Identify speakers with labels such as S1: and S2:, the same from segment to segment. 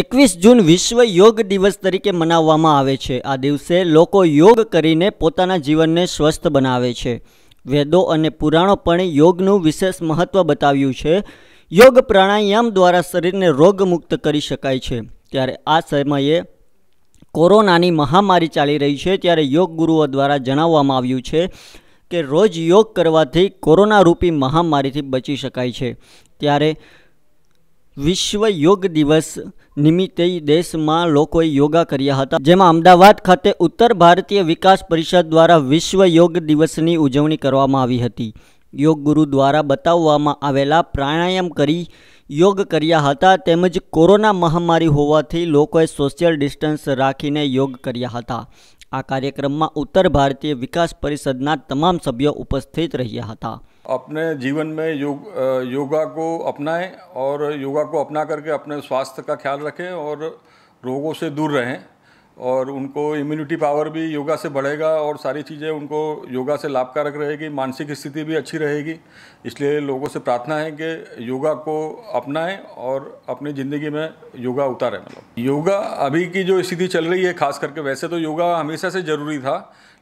S1: એકવીસ જૂન વિશ્વ યોગ દિવસ તરીકે મનાવવામાં આવે છે આ દિવસે લોકો યોગ કરીને પોતાના જીવનને સ્વસ્થ બનાવે છે વેદો અને પુરાણો પણ યોગનું વિશેષ મહત્ત્વ બતાવ્યું છે યોગ પ્રાણાયામ દ્વારા શરીરને રોગમુક્ત કરી શકાય છે ત્યારે આ સમયે કોરોનાની મહામારી ચાલી રહી છે ત્યારે યોગ ગુરુઓ દ્વારા જણાવવામાં આવ્યું છે કે રોજ યોગ કરવાથી કોરોના રૂપી મહામારીથી બચી શકાય છે ત્યારે વિશ્વ યોગ દિવસ નિમિત્તે આ દેશમાં લોકોએ યોગા કર્યા હતા જેમાં અમદાવાદ ખાતે ઉત્તર ભારતીય વિકાસ પરિષદ દ્વારા વિશ્વ યોગ દિવસની ઉજવણી કરવામાં આવી હતી योग गुरु द्वारा बताला प्राणायाम कर योग करताज कोरोना महामारी होवा सोशल डिस्टन्स राखी योग कर आ कार्यक्रम में उत्तर भारतीय विकास परिषद तमाम सभ्य उपस्थित रहा था
S2: अपने जीवन में यो योगा को अपनाएं और योगा को अपना करके अपने स्वास्थ्य का ख्याल रखें और रोगों से दूर रहें और उनको इम्यूनिटी पावर भी योगा से बढ़ेगा और सारी चीज़ें उनको योगा से लाभकारक रहेगी मानसिक स्थिति भी अच्छी रहेगी इसलिए लोगों से प्रार्थना है कि योगा को अपनाएं और अपनी ज़िंदगी में योगा उतारें मतलब योगा अभी की जो स्थिति चल रही है खास करके वैसे तो योगा हमेशा से ज़रूरी था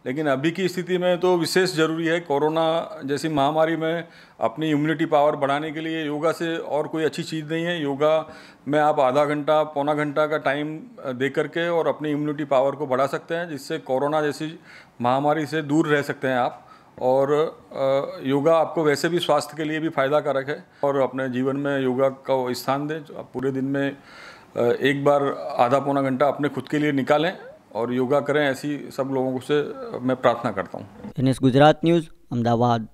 S2: लेकिन अभी की स्थिति में तो विशेष ज़रूरी है कोरोना जैसी महामारी में अपनी इम्यूनिटी पावर बढ़ाने के लिए योगा से और कोई अच्छी चीज़ नहीं है योगा में आप आधा घंटा पौना घंटा का टाइम दे करके और अपनी इम्यूनिटी पावर को बढ़ा सकते हैं जिससे कोरोना जैसी महामारी से दूर रह सकते हैं आप और योगा आपको वैसे भी स्वास्थ्य के लिए भी फायदाकारक है और अपने जीवन में योगा का स्थान दें आप पूरे दिन में एक बार आधा पौना घंटा अपने खुद के लिए निकालें और योगा करें ऐसी सब लोगों से मैं प्रार्थना करता हूँ
S1: एन गुजरात न्यूज़ अहमदाबाद